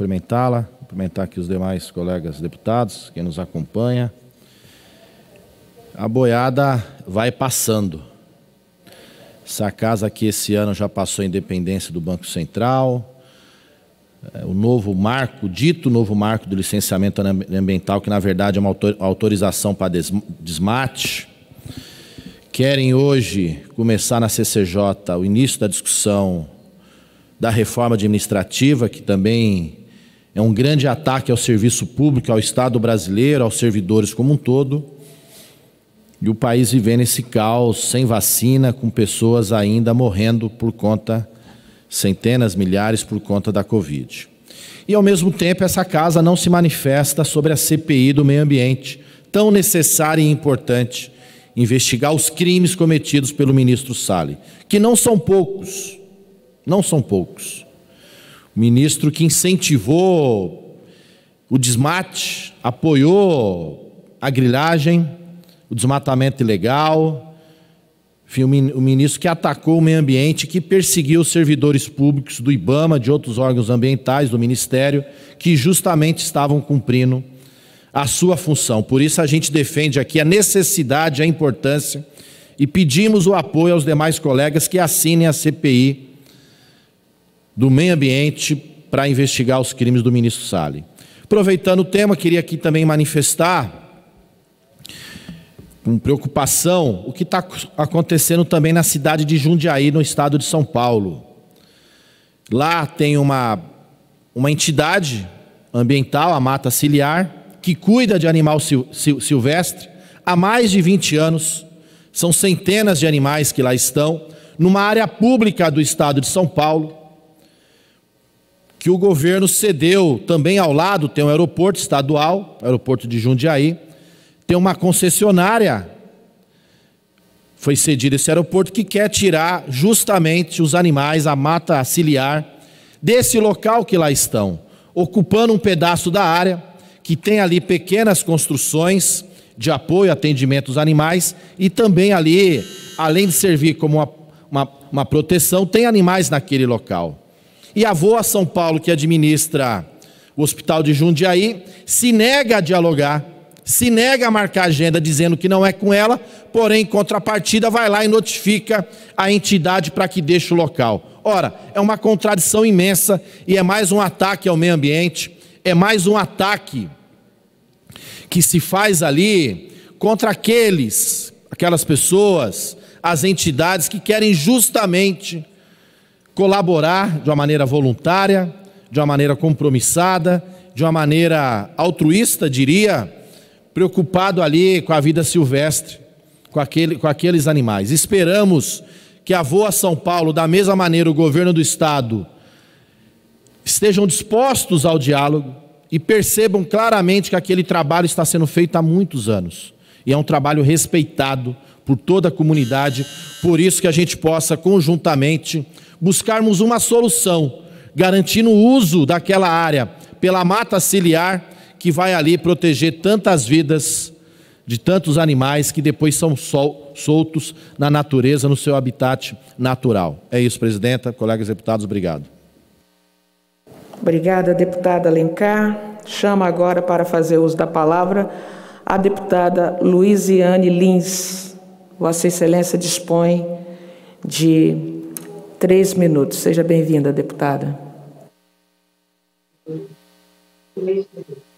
cumprimentá-la, cumprimentar aqui os demais colegas deputados, quem nos acompanha. A boiada vai passando. Essa casa aqui esse ano já passou a independência do Banco Central, é, o novo marco, dito novo marco do licenciamento ambiental, que na verdade é uma autorização para desmate. Querem hoje começar na CCJ o início da discussão da reforma administrativa, que também é um grande ataque ao serviço público, ao Estado brasileiro, aos servidores como um todo. E o país vivendo esse caos, sem vacina, com pessoas ainda morrendo por conta, centenas, milhares, por conta da Covid. E, ao mesmo tempo, essa casa não se manifesta sobre a CPI do meio ambiente, tão necessária e importante, investigar os crimes cometidos pelo ministro Salles, que não são poucos, não são poucos ministro que incentivou o desmate, apoiou a grilagem, o desmatamento ilegal, enfim, o ministro que atacou o meio ambiente, que perseguiu os servidores públicos do IBAMA, de outros órgãos ambientais, do Ministério, que justamente estavam cumprindo a sua função. Por isso a gente defende aqui a necessidade, a importância e pedimos o apoio aos demais colegas que assinem a CPI do Meio Ambiente para investigar os crimes do ministro Salles. Aproveitando o tema, queria aqui também manifestar com preocupação o que está acontecendo também na cidade de Jundiaí, no estado de São Paulo. Lá tem uma, uma entidade ambiental, a Mata Ciliar, que cuida de animal sil, sil, silvestre há mais de 20 anos. São centenas de animais que lá estão, numa área pública do estado de São Paulo que o governo cedeu também ao lado, tem um aeroporto estadual, aeroporto de Jundiaí, tem uma concessionária, foi cedido esse aeroporto, que quer tirar justamente os animais, a mata ciliar, desse local que lá estão, ocupando um pedaço da área, que tem ali pequenas construções de apoio, atendimento aos animais, e também ali, além de servir como uma, uma, uma proteção, tem animais naquele local e a Voa São Paulo, que administra o hospital de Jundiaí, se nega a dialogar, se nega a marcar agenda dizendo que não é com ela, porém, em contrapartida, vai lá e notifica a entidade para que deixe o local. Ora, é uma contradição imensa e é mais um ataque ao meio ambiente, é mais um ataque que se faz ali contra aqueles, aquelas pessoas, as entidades que querem justamente colaborar de uma maneira voluntária, de uma maneira compromissada, de uma maneira altruísta, diria, preocupado ali com a vida silvestre, com, aquele, com aqueles animais. Esperamos que a Voa São Paulo, da mesma maneira, o governo do Estado, estejam dispostos ao diálogo e percebam claramente que aquele trabalho está sendo feito há muitos anos. E é um trabalho respeitado por toda a comunidade, por isso que a gente possa conjuntamente buscarmos uma solução, garantindo o uso daquela área pela mata ciliar que vai ali proteger tantas vidas de tantos animais que depois são sol, soltos na natureza, no seu habitat natural. É isso, presidenta, colegas deputados, obrigado. Obrigada, deputada Alencar. Chama agora para fazer uso da palavra a deputada Luiziane Lins. Vossa Excelência dispõe de três minutos. Seja bem-vinda, deputada. Três minutos.